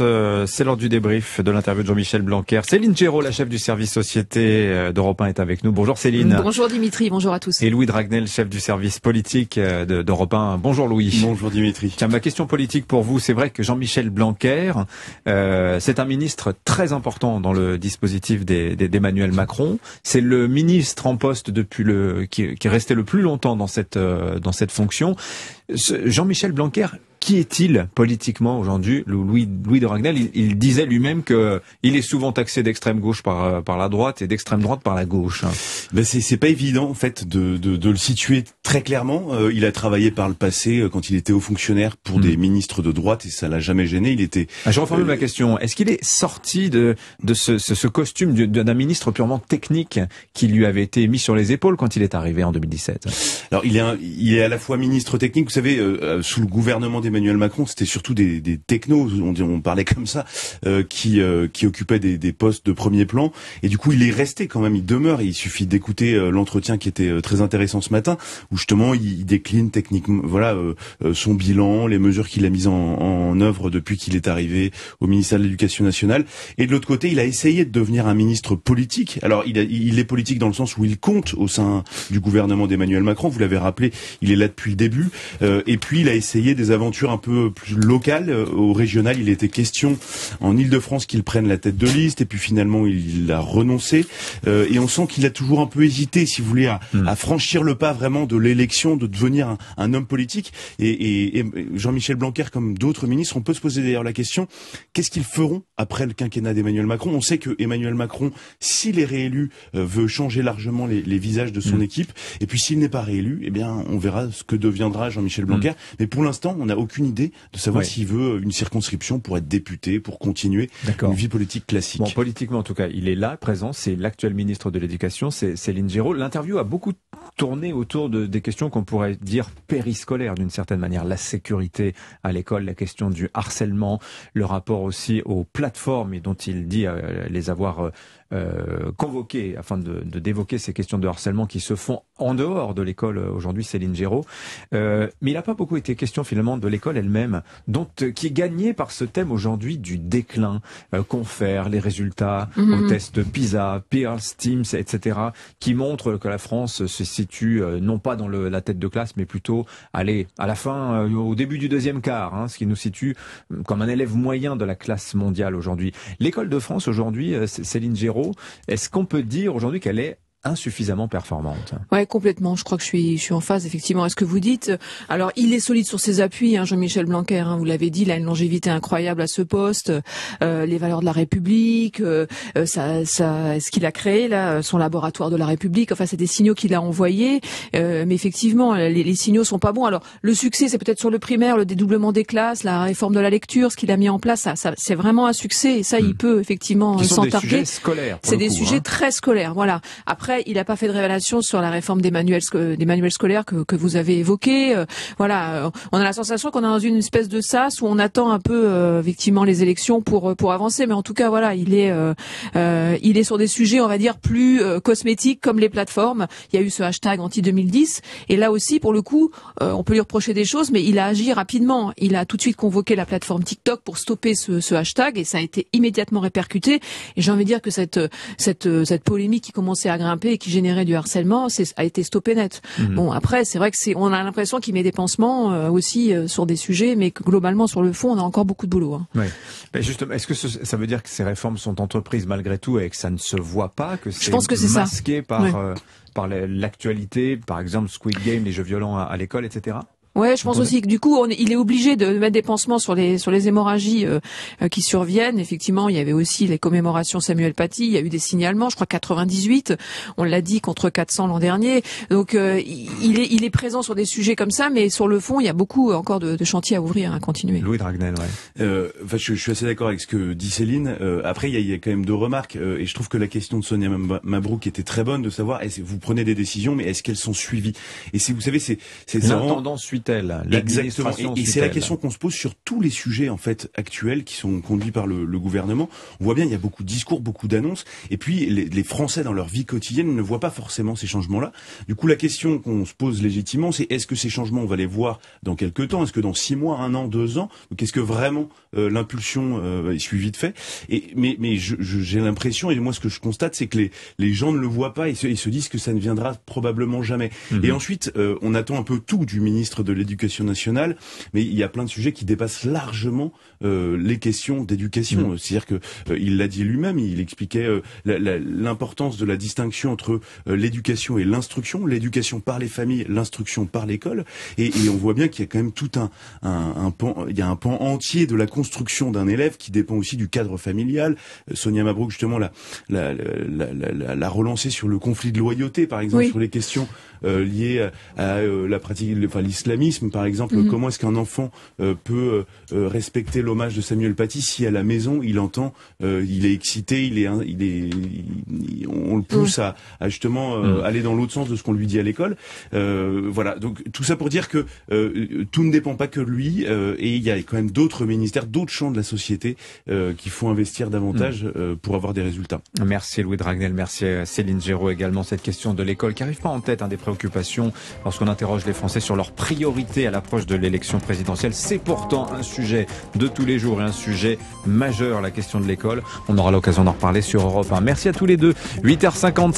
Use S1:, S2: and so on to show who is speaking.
S1: Euh, c'est l'heure du débrief de l'interview de Jean-Michel Blanquer. Céline Géraud, la chef du service société euh, d'Europe 1, est avec nous. Bonjour Céline.
S2: Bonjour Dimitri, bonjour à tous.
S1: Et Louis Dragnel, chef du service politique euh, d'Europe 1. Bonjour Louis. Bonjour Dimitri. Tiens, ma question politique pour vous, c'est vrai que Jean-Michel Blanquer, euh, c'est un ministre très important dans le dispositif d'Emmanuel Macron. C'est le ministre en poste depuis le qui, est resté le plus longtemps dans cette, dans cette fonction. Jean-Michel Blanquer, qui est-il politiquement aujourd'hui Louis, Louis de Ragnel, il, disait lui-même que il est souvent taxé d'extrême gauche par, euh, par la droite et d'extrême droite par
S3: la gauche. Ben c'est pas évident en fait de le situer Très clairement, euh, il a travaillé par le passé, euh, quand il était haut fonctionnaire, pour hmm. des ministres de droite, et ça l'a jamais gêné. Il était. Ah, je reformule ma euh, question. Est-ce qu'il est sorti de, de ce, ce, ce costume d'un ministre purement technique
S1: qui lui avait été mis sur les épaules quand il est arrivé en 2017
S3: Alors, il est, il est à la fois ministre technique. Vous savez, sous le gouvernement d'Emmanuel Macron, c'était surtout des, des technos, on, on, parlait comme ça, qui, qui occupaient des, des postes de premier plan. Et du coup, il est resté quand même. Il demeure. il suffit d'écouter l'entretien qui était très intéressant ce matin, où justement il, décline techniquement voilà euh, euh, son bilan, les mesures qu'il a mises en, œuvre depuis qu'il est arrivé au ministère de l'Éducation nationale. Et de l'autre côté, il a essayé de devenir un ministre politique. Alors il, il est politique dans le sens où il compte au sein du gouvernement d'Emmanuel Macron. Vous l'avez rappelé, il est là depuis le début. Euh, et puis il a essayé des aventures un peu plus locales, au régional. Il était question en Île-de-France qu'il prenne la tête de liste. Et puis finalement, il a renoncé. et on sent qu'il a toujours un peu hésité, si vous voulez, à, hmm. à franchir le pas vraiment de élection de devenir un, homme politique. Et, Jean-Michel Blanquer, comme d'autres ministres, on peut se poser d'ailleurs la question qu'est-ce qu'ils feront après le quinquennat d'Emmanuel Macron On sait que Emmanuel Macron, s'il est réélu, euh, veut changer largement les, visages de son mm. équipe. Et puis s'il n'est pas réélu, eh bien, on verra ce que deviendra Jean-Michel mm. Blanquer. Mais pour l'instant, on n'a aucune idée de savoir s'il veut euh, une circonscription pour être député, pour continuer une vie politique classique. Bon, politiquement en tout cas, il est là, présent. C'est l'actuel ministre de
S1: l'Éducation, c'est Céline Giraud. L'interview a beaucoup tourné autour de, des questions qu'on pourrait dire périscolaires d'une certaine manière. La sécurité à l'école, la question du harcèlement, le rapport aussi aux plateformes et dont il dit euh, les avoir euh, euh, convoquer, convoqué afin de, d'évoquer ces questions de harcèlement qui se font en dehors de l'école euh, aujourd'hui, Céline Géraud. Euh, mais il n'a pas beaucoup été question finalement de l'école elle-même, dont euh, qui est gagnée par ce thème aujourd'hui du déclin qu'on fait, les résultats mhm. aux tests PISA, Pearls, Teams, etc., qui montrent que la France se situe non pas dans le, la tête de classe, mais plutôt allez, à la fin, au début du deuxième quart, hein, ce qui nous situe comme un élève moyen de la classe mondiale aujourd'hui. L'école de France aujourd'hui, Céline Géraud, est-ce qu'on peut dire aujourd'hui qu'elle est insuffisamment performante.
S2: Ouais, complètement. Je crois que je suis, je suis en phase effectivement à ce que vous dites. Alors, il est solide sur ses appuis, hein, Jean-Michel Blanquer. Hein, vous l'avez dit, il a une longévité incroyable à ce poste. Euh, les valeurs de la République, euh, euh, ça, ça, ce qu'il a créé là, euh, son laboratoire de la République. Enfin, c'est des signaux qu'il a envoyés. mais effectivement, les, les, signaux sont pas bons. Alors, le succès, c'est peut-être sur le primaire, le dédoublement des classes, la réforme de la lecture, ce qu'il a mis en place. Ça, ça c'est vraiment un succès. Et ça, il hmm. peut effectivement s'en targuer. C'est des sujets scolaires. C'est des sujets hein. très scolaires. Voilà. Après il n'a pas fait de révélation sur la réforme des manuels, scolaires que, vous avez évoquée. Euh, voilà, euh, on a la sensation qu'on est dans une espèce de sas où on attend un peu euh, effectivement les élections pour pour avancer. Mais en tout cas, voilà, il est il est sur des sujets, on va dire, plus cosmétiques comme les plateformes. Il y a eu ce hashtag anti 2010 et là aussi, pour le coup, on peut lui reprocher des choses, mais il a agi rapidement. Il a tout de suite convoqué la plateforme TikTok pour stopper ce, ce hashtag et ça a été immédiatement répercuté. Et j'ai envie de dire que cette cette cette polémique qui commençait à grimper et qui générait du harcèlement a été stoppé net. Mhm. Bon, après, c'est vrai que c'est, on a l'impression qu'il met des pansements euh, aussi euh, sur des sujets, mais que globalement, sur le fond, on a encore beaucoup de boulot. Hein.
S1: Oui. Mais justement, est-ce que ça veut dire que ces réformes sont entreprises malgré tout et que ça ne se voit pas, que c'est masqué ça. par, euh, par l'actualité, par exemple Squid Game, les jeux violents à l'école, etc.
S2: Ouais, je pense aussi que du coup, on, il est obligé de mettre des pansements sur les sur les hémorragies euh, euh, qui surviennent. Effectivement, il y avait aussi les commémorations Samuel Paty. Il y a eu des signalements, je crois 98. On l'a dit contre 400 l'an dernier. Donc euh, il est il est présent sur des sujets comme ça, mais sur le fond, il y a beaucoup encore de, de chantiers à ouvrir, hein, à continuer. Louis
S3: Dragnel, ouais. enfin, je, suis assez d'accord avec ce que dit Céline. après, il y, a, quand même deux remarques, et je trouve que la question de Sonia Mabrouk était très bonne de savoir. Est-ce, vous prenez des décisions, mais est-ce qu'elles sont suivies Et si vous savez, c'est c'est et, c'est la question qu'on se pose sur tous les sujets en fait actuels qui sont conduits par le, le gouvernement. On voit bien, il y a beaucoup de discours, beaucoup d'annonces, et puis les, les, Français dans leur vie quotidienne ne voient pas forcément ces changements-là. Du coup, la question qu'on se pose légitimement, c'est est-ce que ces changements, on va les voir dans quelques temps Est-ce que dans six mois, un an, deux ans Qu'est-ce que vraiment euh, l'impulsion euh, est suivie de fait Et mais mais j'ai l'impression et moi ce que je constate, c'est que les les gens ne le voient pas et ils se disent que ça ne viendra probablement jamais. Mhm. Et ensuite, euh, on attend un peu tout du ministre de l'éducation nationale, mais il y a plein de sujets qui dépassent largement euh, les questions d'éducation. Mm. C'est-à-dire que euh, il l'a dit lui-même, il expliquait euh, l'importance de la distinction entre l'éducation et l'instruction, l'éducation par les familles, l'instruction par l'école, et, et, on voit bien qu'il y a quand même tout un, un, un pan, il y a un pan entier de la construction d'un élève qui dépend aussi du cadre familial. Sonia Mabrouk justement l'a la, la, la, la sur le conflit de loyauté, par exemple, sur les questions liées à, à la pratique, enfin l'islam par exemple, mhm. comment est-ce qu'un enfant euh, peut euh, euh, respecter l'hommage de Samuel Paty si à la maison il entend, il est excité, il est, hein, on le pousse à, justement mhm. aller dans l'autre sens de ce qu'on lui dit à l'école. voilà, donc tout ça pour dire que tout ne dépend pas que de lui et il y a quand même d'autres ministères, d'autres champs de la société qui faut investir davantage mhm. pour avoir des résultats. Merci Louis Dragnel, merci Céline Géraud
S1: également cette question de l'école qui arrive pas en tête hein, des préoccupations lorsqu'on interroge les Français sur leurs priorités priorité à l'approche de l'élection présidentielle. C'est pourtant un sujet de tous les jours et un sujet majeur, la question de l'école. On aura l'occasion d'en reparler sur Europe 1. Merci à tous les deux. 8h50.